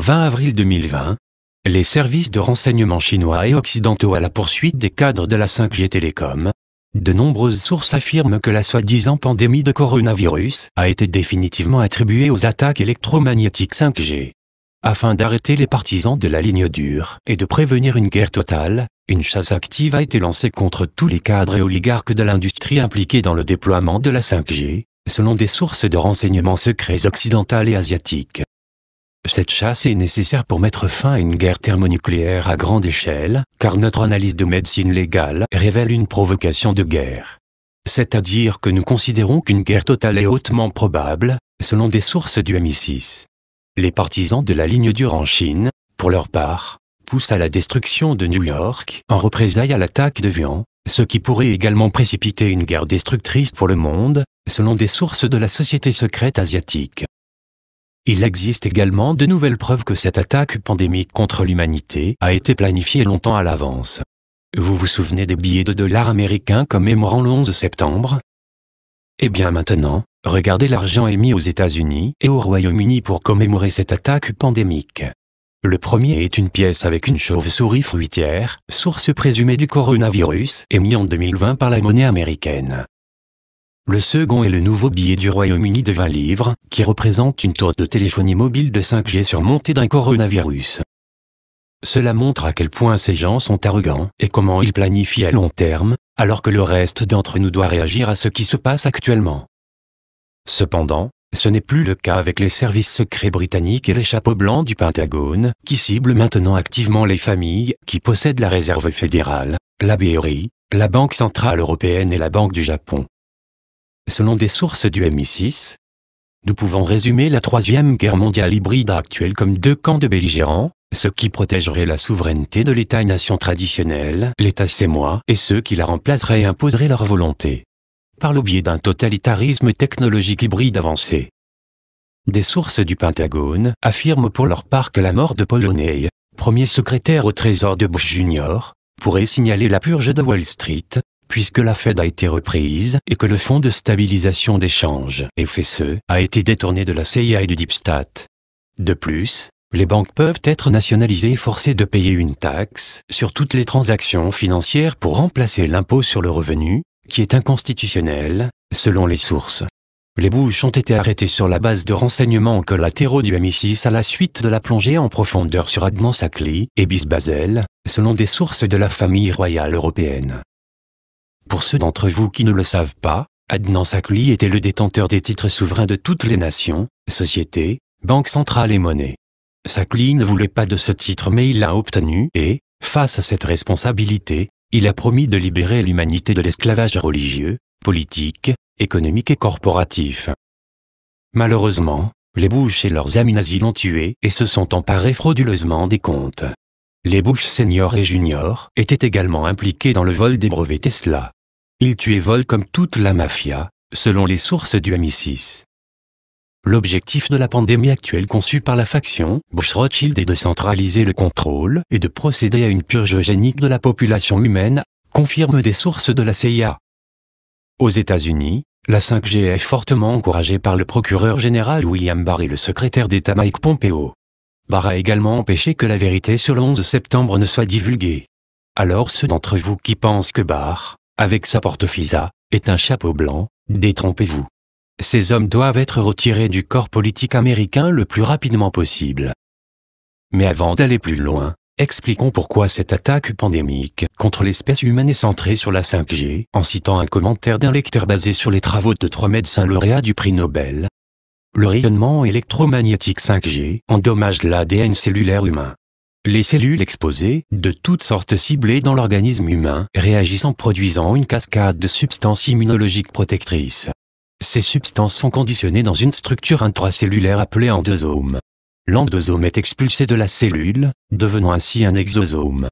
20 avril 2020, les services de renseignement chinois et occidentaux à la poursuite des cadres de la 5G Télécom, de nombreuses sources affirment que la soi-disant pandémie de coronavirus a été définitivement attribuée aux attaques électromagnétiques 5G. Afin d'arrêter les partisans de la ligne dure et de prévenir une guerre totale, une chasse active a été lancée contre tous les cadres et oligarques de l'industrie impliqués dans le déploiement de la 5G, selon des sources de renseignements secrets occidentales et asiatiques. Cette chasse est nécessaire pour mettre fin à une guerre thermonucléaire à grande échelle, car notre analyse de médecine légale révèle une provocation de guerre. C'est-à-dire que nous considérons qu'une guerre totale est hautement probable, selon des sources du MI6. Les partisans de la ligne dure en Chine, pour leur part, poussent à la destruction de New York en représailles à l'attaque de Vian, ce qui pourrait également précipiter une guerre destructrice pour le monde, selon des sources de la société secrète asiatique. Il existe également de nouvelles preuves que cette attaque pandémique contre l'humanité a été planifiée longtemps à l'avance. Vous vous souvenez des billets de dollars américains commémorant le 11 septembre Eh bien maintenant, regardez l'argent émis aux États-Unis et au Royaume-Uni pour commémorer cette attaque pandémique. Le premier est une pièce avec une chauve-souris fruitière, source présumée du coronavirus, émis en 2020 par la monnaie américaine. Le second est le nouveau billet du Royaume-Uni de 20 livres, qui représente une tour de téléphonie mobile de 5G surmontée d'un coronavirus. Cela montre à quel point ces gens sont arrogants et comment ils planifient à long terme, alors que le reste d'entre nous doit réagir à ce qui se passe actuellement. Cependant, ce n'est plus le cas avec les services secrets britanniques et les chapeaux blancs du Pentagone, qui ciblent maintenant activement les familles qui possèdent la Réserve fédérale, la BRI, e la Banque centrale européenne et la Banque du Japon. Selon des sources du MI6, nous pouvons résumer la troisième guerre mondiale hybride actuelle comme deux camps de belligérants, ceux qui protégerait la souveraineté de l'État-nation traditionnelle, l'État moi, et ceux qui la remplaceraient et imposeraient leur volonté. Par le biais d'un totalitarisme technologique hybride avancé. Des sources du Pentagone affirment pour leur part que la mort de Paul O'Neill, premier secrétaire au Trésor de Bush Jr., pourrait signaler la purge de Wall Street, puisque la Fed a été reprise et que le Fonds de stabilisation des FSE a été détourné de la CIA et du Dipstat. De plus, les banques peuvent être nationalisées et forcées de payer une taxe sur toutes les transactions financières pour remplacer l'impôt sur le revenu, qui est inconstitutionnel, selon les sources. Les bouches ont été arrêtées sur la base de renseignements collatéraux du MI6 à la suite de la plongée en profondeur sur Adnan Sakli et Bis selon des sources de la famille royale européenne. Pour ceux d'entre vous qui ne le savent pas, Adnan Sakli était le détenteur des titres souverains de toutes les nations, sociétés, banques centrales et monnaies. Sakli ne voulait pas de ce titre mais il l'a obtenu et, face à cette responsabilité, il a promis de libérer l'humanité de l'esclavage religieux, politique, économique et corporatif. Malheureusement, les Bouches et leurs amis nazis l'ont tué et se sont emparés frauduleusement des comptes. Les Bush seniors et juniors étaient également impliqués dans le vol des brevets Tesla. Il tue et vole comme toute la mafia, selon les sources du MI6. L'objectif de la pandémie actuelle conçue par la faction Bush Rothschild est de centraliser le contrôle et de procéder à une purge génique de la population humaine, confirme des sources de la CIA. Aux États-Unis, la 5G est fortement encouragée par le procureur général William Barr et le secrétaire d'État Mike Pompeo. Barr a également empêché que la vérité sur le 11 septembre ne soit divulguée. Alors ceux d'entre vous qui pensent que Barr, avec sa porte-fisa, est un chapeau blanc, détrompez-vous. Ces hommes doivent être retirés du corps politique américain le plus rapidement possible. Mais avant d'aller plus loin, expliquons pourquoi cette attaque pandémique contre l'espèce humaine est centrée sur la 5G, en citant un commentaire d'un lecteur basé sur les travaux de trois médecins lauréats du prix Nobel. Le rayonnement électromagnétique 5G endommage l'ADN cellulaire humain. Les cellules exposées, de toutes sortes ciblées dans l'organisme humain, réagissent en produisant une cascade de substances immunologiques protectrices. Ces substances sont conditionnées dans une structure intracellulaire appelée endosome. L'endosome est expulsé de la cellule, devenant ainsi un exosome.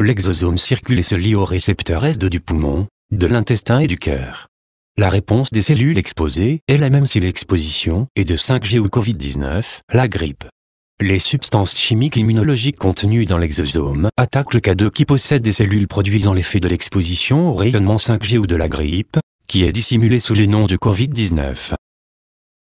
L'exosome circule et se lie au récepteur S2 du poumon, de l'intestin et du cœur. La réponse des cellules exposées est la même si l'exposition est de 5G ou Covid-19, la grippe. Les substances chimiques immunologiques contenues dans l'exosome attaquent le K2 qui possède des cellules produisant l'effet de l'exposition au rayonnement 5G ou de la grippe, qui est dissimulé sous les noms de Covid-19.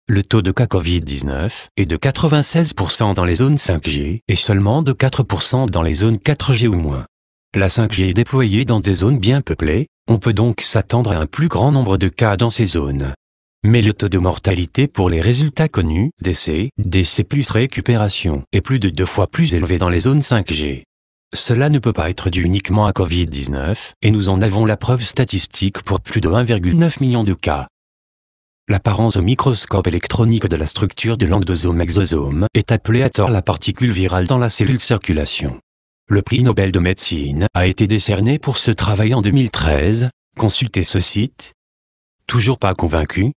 Le taux de cas Covid-19 est de 96% dans les zones 5G et seulement de 4% dans les zones 4G ou moins. La 5G est déployée dans des zones bien peuplées, on peut donc s'attendre à un plus grand nombre de cas dans ces zones mais le taux de mortalité pour les résultats connus, décès, décès plus récupération, est plus de deux fois plus élevé dans les zones 5G. Cela ne peut pas être dû uniquement à Covid-19, et nous en avons la preuve statistique pour plus de 1,9 million de cas. L'apparence au microscope électronique de la structure de l'endosome-exosome est appelée à tort la particule virale dans la cellule circulation. Le prix Nobel de médecine a été décerné pour ce travail en 2013. Consultez ce site. Toujours pas convaincu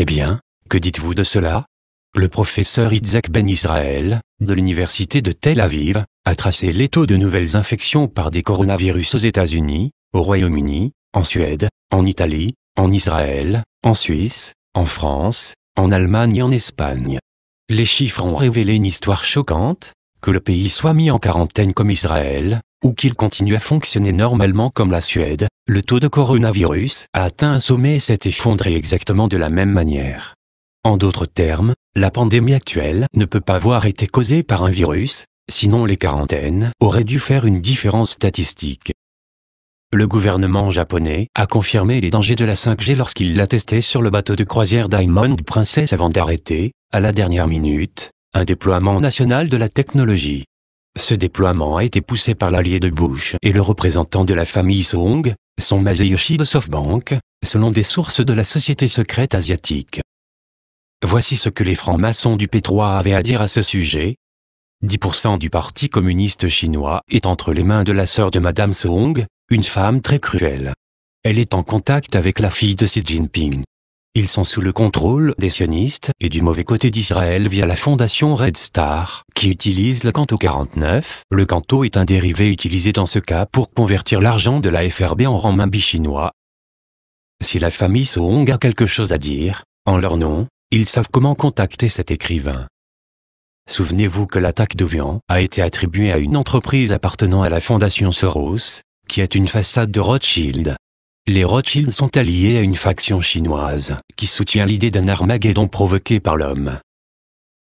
eh bien, que dites-vous de cela Le professeur Isaac Ben Israël, de l'université de Tel Aviv, a tracé les taux de nouvelles infections par des coronavirus aux États-Unis, au Royaume-Uni, en Suède, en Italie, en Israël, en Suisse, en France, en Allemagne et en Espagne. Les chiffres ont révélé une histoire choquante, que le pays soit mis en quarantaine comme Israël, ou qu'il continue à fonctionner normalement comme la Suède, le taux de coronavirus a atteint un sommet et s'est effondré exactement de la même manière. En d'autres termes, la pandémie actuelle ne peut pas avoir été causée par un virus, sinon les quarantaines auraient dû faire une différence statistique. Le gouvernement japonais a confirmé les dangers de la 5G lorsqu'il l'a testé sur le bateau de croisière Diamond Princess avant d'arrêter, à la dernière minute, un déploiement national de la technologie. Ce déploiement a été poussé par l'allié de Bush et le représentant de la famille Song, son Masayoshi de SoftBank, selon des sources de la société secrète asiatique. Voici ce que les francs-maçons du P3 avaient à dire à ce sujet. 10% du Parti communiste chinois est entre les mains de la sœur de Madame Song, une femme très cruelle. Elle est en contact avec la fille de Xi Jinping. Ils sont sous le contrôle des sionistes et du mauvais côté d'Israël via la fondation Red Star, qui utilise le canto 49. Le canto est un dérivé utilisé dans ce cas pour convertir l'argent de la FRB en renminbi chinois. Si la famille Soong a quelque chose à dire, en leur nom, ils savent comment contacter cet écrivain. Souvenez-vous que l'attaque d'Ovian a été attribuée à une entreprise appartenant à la fondation Soros, qui est une façade de Rothschild, les Rothschild sont alliés à une faction chinoise, qui soutient l'idée d'un Armageddon provoqué par l'homme.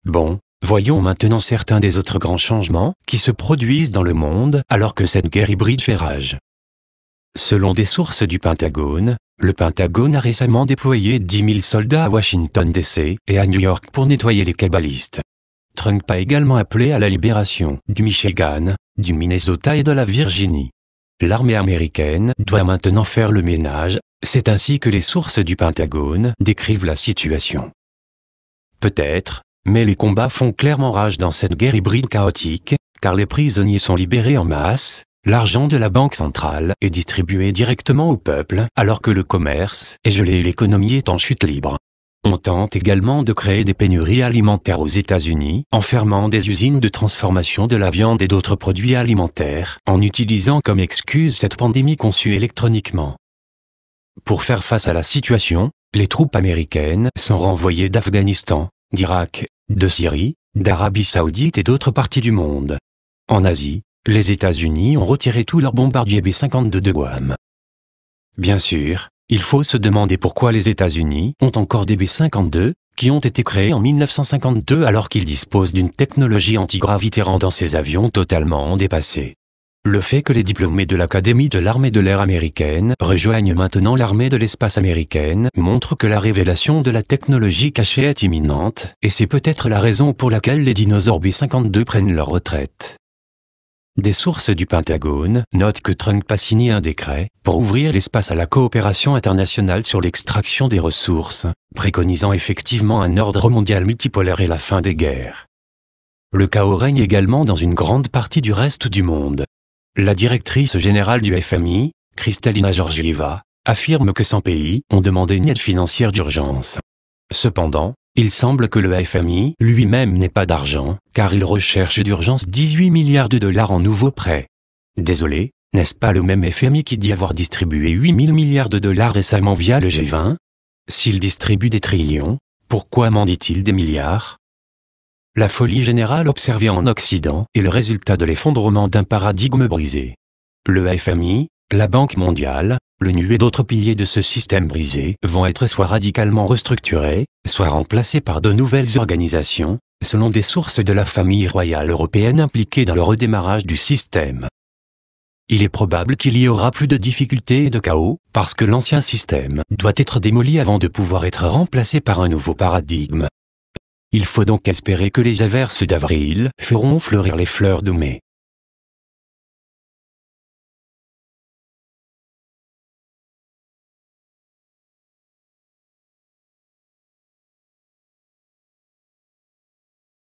Bon, voyons maintenant certains des autres grands changements qui se produisent dans le monde alors que cette guerre hybride fait rage. Selon des sources du Pentagone, le Pentagone a récemment déployé 10 000 soldats à Washington DC et à New York pour nettoyer les cabalistes. Trump a également appelé à la libération du Michigan, du Minnesota et de la Virginie. L'armée américaine doit maintenant faire le ménage, c'est ainsi que les sources du Pentagone décrivent la situation. Peut-être, mais les combats font clairement rage dans cette guerre hybride chaotique, car les prisonniers sont libérés en masse, l'argent de la Banque centrale est distribué directement au peuple, alors que le commerce est gelé et l'économie est en chute libre. On tente également de créer des pénuries alimentaires aux États-Unis en fermant des usines de transformation de la viande et d'autres produits alimentaires, en utilisant comme excuse cette pandémie conçue électroniquement. Pour faire face à la situation, les troupes américaines sont renvoyées d'Afghanistan, d'Irak, de Syrie, d'Arabie saoudite et d'autres parties du monde. En Asie, les États-Unis ont retiré tous leurs bombardiers B-52 de Guam. Bien sûr, il faut se demander pourquoi les États-Unis ont encore des B-52, qui ont été créés en 1952 alors qu'ils disposent d'une technologie antigravité rendant ces avions totalement dépassés. Le fait que les diplômés de l'Académie de l'armée de l'air américaine rejoignent maintenant l'armée de l'espace américaine montre que la révélation de la technologie cachée est imminente, et c'est peut-être la raison pour laquelle les dinosaures B-52 prennent leur retraite. Des sources du Pentagone notent que Trump a signé un décret pour ouvrir l'espace à la coopération internationale sur l'extraction des ressources, préconisant effectivement un ordre mondial multipolaire et la fin des guerres. Le chaos règne également dans une grande partie du reste du monde. La directrice générale du FMI, Kristalina Georgieva, affirme que 100 pays ont demandé une aide financière d'urgence. Cependant, il semble que le FMI lui-même n'ait pas d'argent, car il recherche d'urgence 18 milliards de dollars en nouveaux prêts. Désolé, n'est-ce pas le même FMI qui dit avoir distribué 8 000 milliards de dollars récemment via le G20 S'il distribue des trillions, pourquoi m'en dit il des milliards La folie générale observée en Occident est le résultat de l'effondrement d'un paradigme brisé. Le FMI, la Banque mondiale, l'ONU et d'autres piliers de ce système brisé vont être soit radicalement restructurés, soit remplacés par de nouvelles organisations, selon des sources de la famille royale européenne impliquées dans le redémarrage du système. Il est probable qu'il y aura plus de difficultés et de chaos, parce que l'ancien système doit être démoli avant de pouvoir être remplacé par un nouveau paradigme. Il faut donc espérer que les averses d'avril feront fleurir les fleurs de mai.